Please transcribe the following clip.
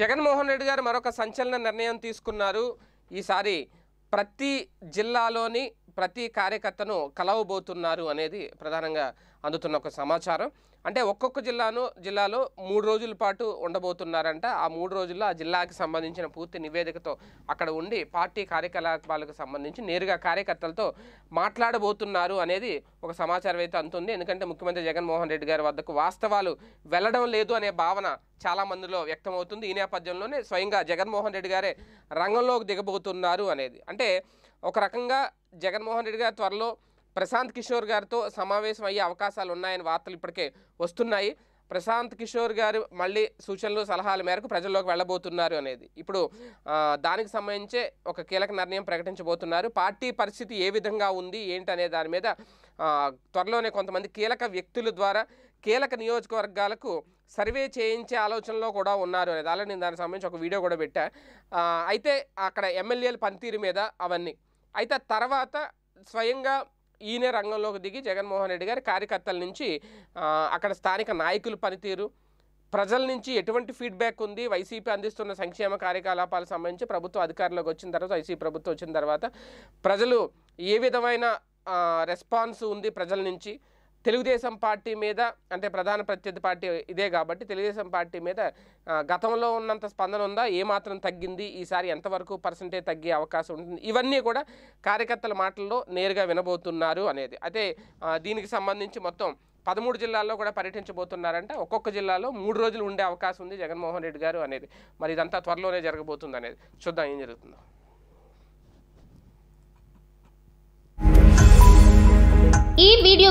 జగన్మోహన్ రెడ్డి గారు మరొక సంచలన నిర్ణయం తీసుకున్నారు ఈసారి ప్రతి జిల్లాలోని ప్రతి కార్యకర్తను కలవబోతున్నారు అనేది ప్రధానంగా అందుతున్న ఒక సమాచారం అంటే ఒక్కొక్క జిల్లాను జిల్లాలో మూడు రోజుల పాటు ఉండబోతున్నారంట ఆ మూడు రోజుల్లో ఆ జిల్లాకి సంబంధించిన పూర్తి నివేదికతో అక్కడ ఉండి పార్టీ కార్యకలాపాలకు సంబంధించి నేరుగా కార్యకర్తలతో మాట్లాడబోతున్నారు అనేది ఒక సమాచారం అయితే అంతుంది ఎందుకంటే ముఖ్యమంత్రి జగన్మోహన్ రెడ్డి గారి వద్దకు వాస్తవాలు వెళ్ళడం లేదు అనే భావన చాలా మందిలో వ్యక్తమవుతుంది ఈ నేపథ్యంలోనే స్వయంగా జగన్మోహన్ రెడ్డి గారే రంగంలోకి దిగబోతున్నారు అనేది అంటే ఒక రకంగా జగన్మోహన్ రెడ్డి గారు త్వరలో ప్రశాంత్ కిషోర్ గారితో సమావేశం అయ్యే అవకాశాలు ఉన్నాయని వార్తలు ఇప్పటికే వస్తున్నాయి ప్రశాంత్ కిషోర్ గారు మళ్ళీ సూచనలు సలహాల మేరకు ప్రజల్లోకి వెళ్ళబోతున్నారు అనేది ఇప్పుడు దానికి సంబంధించే ఒక కీలక నిర్ణయం ప్రకటించబోతున్నారు పార్టీ పరిస్థితి ఏ విధంగా ఉంది ఏంటనే దాని మీద త్వరలోనే కొంతమంది కీలక వ్యక్తుల ద్వారా కీలక నియోజకవర్గాలకు సర్వే చేయించే ఆలోచనలో కూడా ఉన్నారు అనేది అలా నేను దానికి సంబంధించి ఒక వీడియో కూడా పెట్టా అయితే అక్కడ ఎమ్మెల్యేల పనితీరు మీద అవన్నీ అయితే తర్వాత స్వయంగా ఈయనే రంగంలోకి దిగి జగన్మోహన్ రెడ్డి గారి కార్యకర్తల నుంచి అక్కడ స్థానిక నాయకుల పనితీరు ప్రజల నుంచి ఎటువంటి ఫీడ్బ్యాక్ ఉంది వైసీపీ అందిస్తున్న సంక్షేమ కార్యకలాపాలకు సంబంధించి ప్రభుత్వ అధికారంలోకి వచ్చిన తర్వాత వైసీపీ ప్రభుత్వం వచ్చిన తర్వాత ప్రజలు ఏ విధమైన రెస్పాన్స్ ఉంది ప్రజల నుంచి తెలుగుదేశం పార్టీ మీద అంటే ప్రధాన ప్రత్యర్థి పార్టీ ఇదే కాబట్టి తెలుగుదేశం పార్టీ మీద గతంలో ఉన్నంత స్పందన ఉందా ఏమాత్రం తగ్గింది ఈసారి ఎంతవరకు పర్సంటేజ్ తగ్గే అవకాశం ఉంటుంది ఇవన్నీ కూడా కార్యకర్తల మాటల్లో నేరుగా వినబోతున్నారు అనేది అయితే దీనికి సంబంధించి మొత్తం పదమూడు జిల్లాల్లో కూడా పర్యటించబోతున్నారంటే ఒక్కొక్క జిల్లాలో మూడు రోజులు ఉండే అవకాశం ఉంది జగన్మోహన్ రెడ్డి గారు అనేది మరి ఇదంతా త్వరలోనే జరగబోతుంది అనేది చూద్దాం ఏం జరుగుతుందో